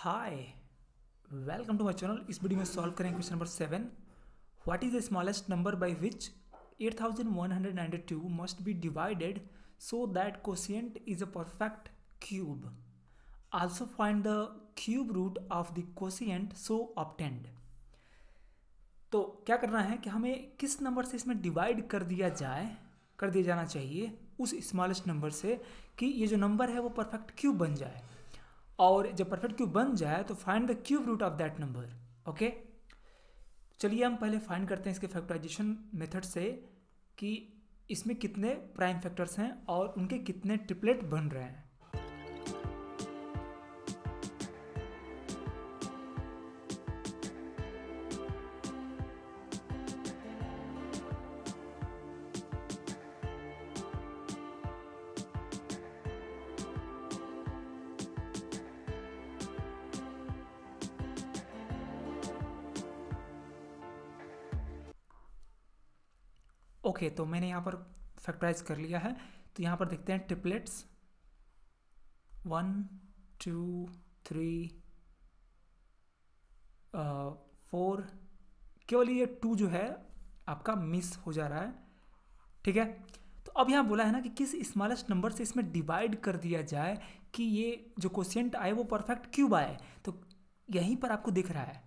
hi welcome to my channel इस video में solve करेंगे question number seven what is the smallest number by which eight thousand one hundred two must be divided so that quotient is a perfect cube also find the cube root of the quotient so obtained तो क्या करना है कि हमें किस number से इसमें divide कर दिया जाए कर दिया जाना चाहिए उस स्मॉलेस्ट नंबर से कि ये जो नंबर है वो परफेक्ट क्यूब बन जाए और जब परफेक्ट क्यूब बन जाए तो find the cube root of that number okay चलिए हम पहले फाइंड करते हैं इसके फैक्टराइजेशन मेथड से कि इसमें कितने प्राइम फैक्टर्स हैं और उनके कितने ट्रिपलेट बन रहे हैं ओके तो मैंने यहाँ पर फैक्टराइज कर लिया है तो यहाँ पर देखते हैं triplets one two three four केवल ये टू जो है आपका मिस हो जा रहा है ठीक है तो अब यहाँ बोला है ना कि किस स्मॉलेस्ट नंबर से इसमें डिवाइड कर दिया जाए कि ये जो क्वेश्चन आए वो परफेक्ट क्यूब आए तो यहीं पर आपको दिख रहा है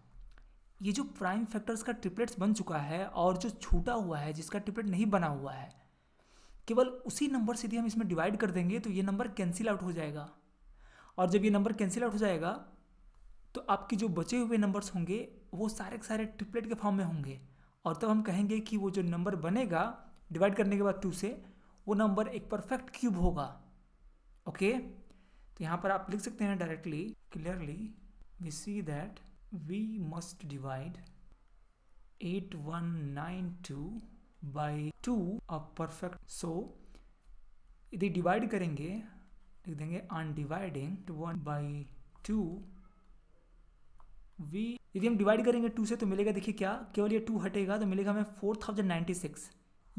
ये जो प्राइम फैक्टर्स का ट्रिपलेट्स बन चुका है और जो छूटा हुआ है जिसका ट्रिपलेट नहीं बना हुआ है केवल उसी नंबर से यदि हम इसमें डिवाइड कर देंगे तो ये नंबर कैंसिल आउट हो जाएगा और जब ये नंबर कैंसिल आउट हो जाएगा तो आपके जो बचे हुए नंबर्स होंगे वो सारे के सारे ट्रिपलेट के फॉर्म में होंगे और तब हम कहेंगे कि वो जो नंबर बनेगा डिवाइड करने के बाद टू से वो नंबर एक परफेक्ट क्यूब होगा ओके तो यहाँ पर आप लिख सकते हैं directly clearly we see that we must divide 8192 by 2 a perfect so यदि डिवाइड करेंगे लिख देंगे on dividing one by two we यदि हम डिवाइड करेंगे टू से तो मिलेगा देखिए क्या केवल ये टू हटेगा तो मिलेगा हमें फोर थाउजेंड नाइन्टी सिक्स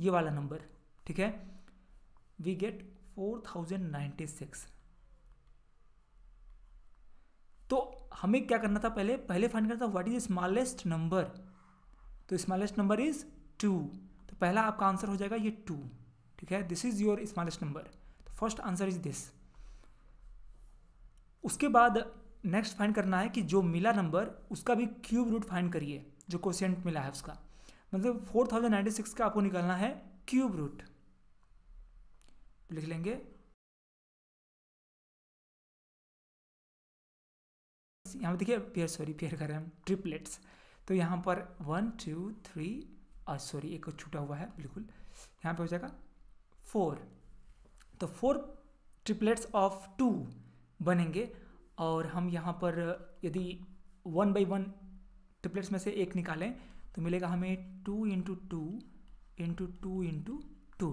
ये वाला नंबर ठीक है we get four thousand ninety six हमें क्या करना था पहले पहले फाइंड करना था व्हाट इज स्मॉलेस्ट नंबर तो स्मॉलेस्ट नंबर इज टू तो पहला आपका आंसर हो जाएगा ये टू ठीक है this is your smallest number first answer is this उसके बाद नेक्स्ट फाइंड करना है कि जो मिला नंबर उसका भी क्यूब रूट फाइंड करिए जो क्वेश्चन मिला है उसका मतलब फोर थाउजेंड नाइन्टी सिक्स का आपको निकालना है क्यूब रूट तो लिख लेंगे यहाँ पर देखिए पेयर सॉरी पेयर कर रहे हैं ट्रिपलेट्स तो यहाँ पर वन टू थ्री और सॉरी एक छूटा हुआ है बिल्कुल यहाँ पे हो जाएगा फोर तो फोर ट्रिपलेट्स ऑफ टू बनेंगे और हम यहाँ पर यदि वन बाई वन ट्रिपलेट्स में से एक निकालें तो मिलेगा हमें two into two into two into two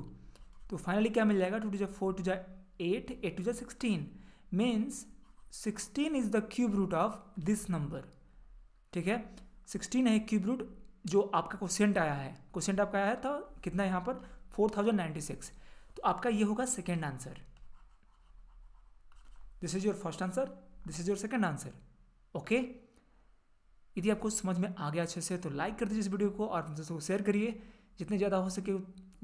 तो फाइनली क्या मिल जाएगा टू टू जै फोर टू जै एट एट टू जै sixteen means sixteen is the cube root of this number ठीक है सिक्सटीन है क्यूब रूट जो आपका क्वेश्चन आया है क्वेश्चन आपका आया था तो कितना यहाँ पर फोर थाउजेंड नाइन्टी सिक्स तो आपका ये होगा second answer this is your first answer this is your second answer okay यदि आपको समझ में आ गया अच्छे से तो लाइक कर दीजिए इस वीडियो को और दोस्तों को शेयर करिए जितने ज़्यादा हो सके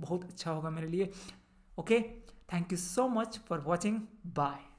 बहुत अच्छा होगा मेरे लिए okay thank you so much for watching bye